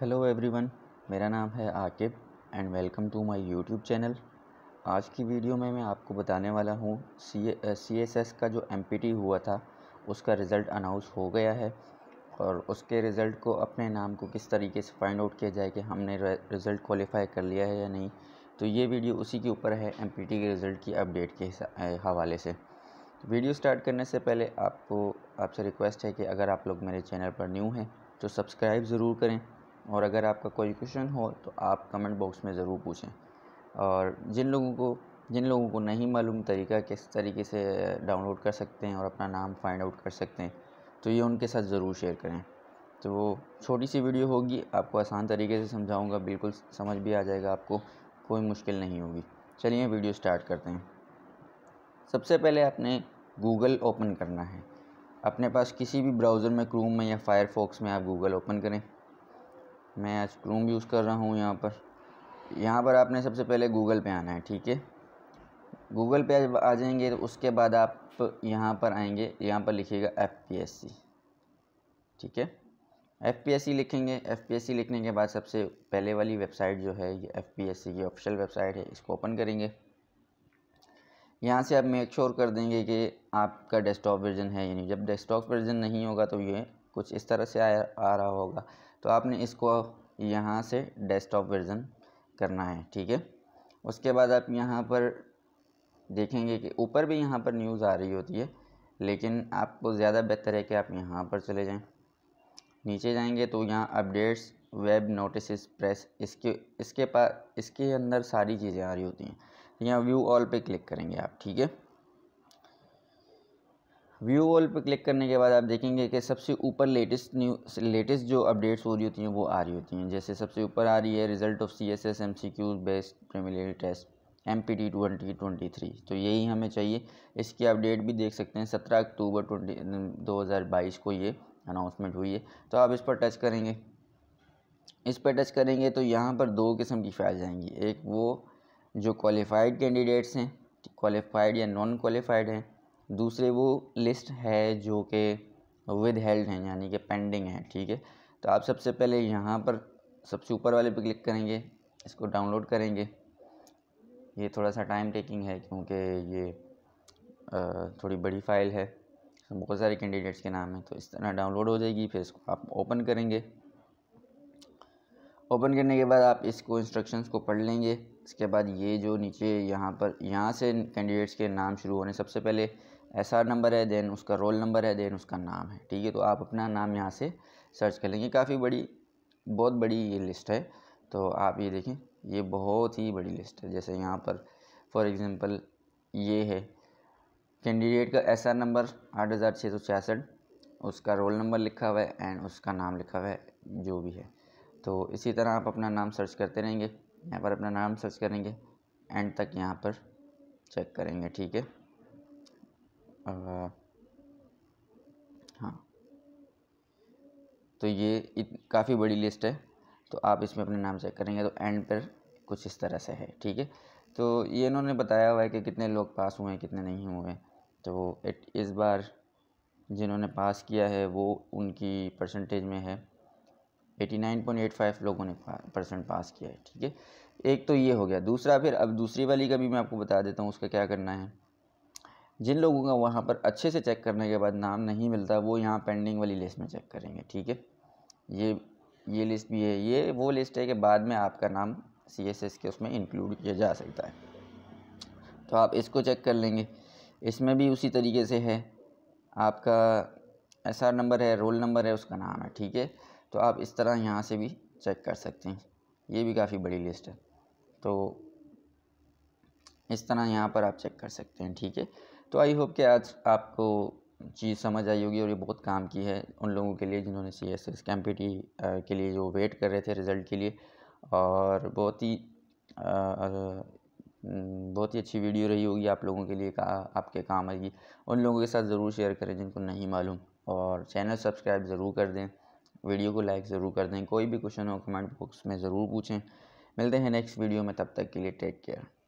hello everyone मेरा नाम है Aqib and welcome to my YouTube channel आज की वीडियो में मैं आपको बताने वाला हूँ सी सी एस एस का जो एम पी टी हुआ था उसका रिज़ल्ट अनाउंस हो गया है और उसके रिज़ल्ट को अपने नाम को किस तरीके से फाइंड आउट किया जाए कि हमने रिज़ल्ट क्वालिफाई कर लिया है या नहीं तो ये वीडियो उसी के ऊपर है एम पी टी के रिज़ल्ट की अपडेट के हवाले से वीडियो स्टार्ट करने से पहले आपको आपसे रिक्वेस्ट है कि अगर आप लोग मेरे चैनल पर न्यू हैं तो सब्सक्राइब ज़रूर करें और अगर आपका कोई क्वेश्चन हो तो आप कमेंट बॉक्स में ज़रूर पूछें और जिन लोगों को जिन लोगों को नहीं मालूम तरीका किस तरीके से डाउनलोड कर सकते हैं और अपना नाम फाइंड आउट कर सकते हैं तो ये उनके साथ ज़रूर शेयर करें तो वो छोटी सी वीडियो होगी आपको आसान तरीके से समझाऊंगा बिल्कुल समझ भी आ जाएगा आपको कोई मुश्किल नहीं होगी चलिए वीडियो स्टार्ट करते हैं सबसे पहले आपने गूगल ओपन करना है अपने पास किसी भी ब्राउज़र में क्रूम में या फायरफॉक्स में आप गूगल ओपन करें मैं आज क्रोम यूज़ कर रहा हूँ यहाँ पर यहाँ पर आपने सबसे पहले गूगल पे आना है ठीक है गूगल पे आ जाएंगे तो उसके बाद आप यहाँ पर आएंगे यहाँ पर लिखिएगा एफ पी एस सी ठीक है एफ पी एस सी लिखेंगे एफ पी एस सी लिखने के बाद सबसे पहले वाली वेबसाइट जो है ये एफ पी एस सी की ऑफिशियल वेबसाइट है इसको ओपन करेंगे यहाँ से आप मेक श्योर कर देंगे कि आपका डेस्कटॉप वर्जन है यानी जब डेस्कटॉप वर्जन नहीं होगा तो ये कुछ इस तरह से आ, आ रहा होगा तो आपने इसको यहाँ से डेस्कटॉप वर्ज़न करना है ठीक है उसके बाद आप यहाँ पर देखेंगे कि ऊपर भी यहाँ पर न्यूज़ आ रही होती है लेकिन आपको ज़्यादा बेहतर है कि आप यहाँ पर चले जाएं नीचे जाएंगे तो यहाँ अपडेट्स वेब नोटिस प्रेस इसके इसके पास इसके अंदर सारी चीज़ें आ रही होती हैं यहाँ व्यू ऑल पे क्लिक करेंगे आप ठीक है व्यू वॉल पे क्लिक करने के बाद आप देखेंगे कि सबसे ऊपर लेटेस्ट न्यू लेटेस्ट जो अपडेट्स हो रही होती हैं वो आ रही होती हैं जैसे सबसे ऊपर आ रही है result of C S S M C Qs based preliminary test M P T twenty twenty three तो यही हमें चाहिए इसकी अपडेट भी देख सकते हैं सत्रह अक्टूबर ट्वेंटी दो हज़ार बाईस को ये अनाउंसमेंट हुई है तो आप इस पर टच करेंगे इस पर टच करेंगे तो यहाँ पर दो किस्म की फाइल जाएंगी एक वो जो क्वालिफाइड कैंडिडेट्स हैं क्वालिफाइड या नॉन क्वालिफाइड हैं दूसरे वो लिस्ट है जो कि विद हेल्ड हैं यानी कि पेंडिंग है ठीक है तो आप सबसे पहले यहाँ पर सबसे ऊपर वाले पे क्लिक करेंगे इसको डाउनलोड करेंगे ये थोड़ा सा टाइम टेकिंग है क्योंकि ये थोड़ी बड़ी फ़ाइल है तो बहुत सारे कैंडिडेट्स के नाम हैं तो इस तरह डाउनलोड हो जाएगी फिर इसको आप ओपन करेंगे ओपन करने के बाद आप इसको इंस्ट्रक्शंस को पढ़ लेंगे इसके बाद ये जो नीचे यहाँ पर यहाँ से कैंडिडेट्स के नाम शुरू होने सबसे पहले एस आर नंबर है देन उसका रोल नंबर है देन उसका नाम है ठीक है तो आप अपना नाम यहाँ से सर्च कर लेंगे काफ़ी बड़ी बहुत बड़ी ये लिस्ट है तो आप ये देखें ये बहुत ही बड़ी लिस्ट है जैसे यहाँ पर फॉर एग्ज़ाम्पल ये है कैंडिडेट का एस आर नंबर आठ हज़ार छः सौ छियासठ उसका रोल नंबर लिखा हुआ है एंड उसका नाम लिखा हुआ है जो भी है तो इसी तरह आप अपना नाम सर्च करते रहेंगे यहाँ पर अपना नाम सर्च करेंगे एंड तक यहाँ पर चेक करेंगे ठीक है हाँ तो ये काफ़ी बड़ी लिस्ट है तो आप इसमें अपने नाम चेक करेंगे तो एंड पर कुछ इस तरह से है ठीक है तो ये इन्होंने बताया हुआ है कि कितने लोग पास हुए हैं कितने नहीं हुए तो इस बार जिन्होंने पास किया है वो उनकी परसेंटेज में है 89.85 लोगों ने परसेंट पास किया है ठीक है एक तो ये हो गया दूसरा फिर अब दूसरी वाली का भी मैं आपको बता देता हूँ उसका क्या करना है जिन लोगों का वहाँ पर अच्छे से चेक करने के बाद नाम नहीं मिलता वो यहाँ पेंडिंग वाली लिस्ट में चेक करेंगे ठीक है ये ये लिस्ट भी है ये वो लिस्ट है कि बाद में आपका नाम सी एस एस के उसमें इंक्लूड किया जा सकता है तो आप इसको चेक कर लेंगे इसमें भी उसी तरीके से है आपका एस आर नंबर है रोल नंबर है उसका नाम है ठीक है तो आप इस तरह यहाँ से भी चेक कर सकते हैं ये भी काफ़ी बड़ी लिस्ट है तो इस तरह यहाँ पर आप चेक कर सकते हैं ठीक है तो आई होप कि आज आपको चीज़ समझ आई होगी और ये बहुत काम की है उन लोगों के लिए जिन्होंने सी एस एस के लिए जो वेट कर रहे थे रिज़ल्ट के लिए और बहुत ही बहुत ही अच्छी वीडियो रही होगी आप लोगों के लिए का, आपके काम आएगी उन लोगों के साथ ज़रूर शेयर करें जिनको नहीं मालूम और चैनल सब्सक्राइब ज़रूर कर दें वीडियो को लाइक ज़रूर कर दें कोई भी क्वेश्चन हो कमेंट बॉक्स में ज़रूर पूछें मिलते हैं नेक्स्ट वीडियो में तब तक के लिए टेक केयर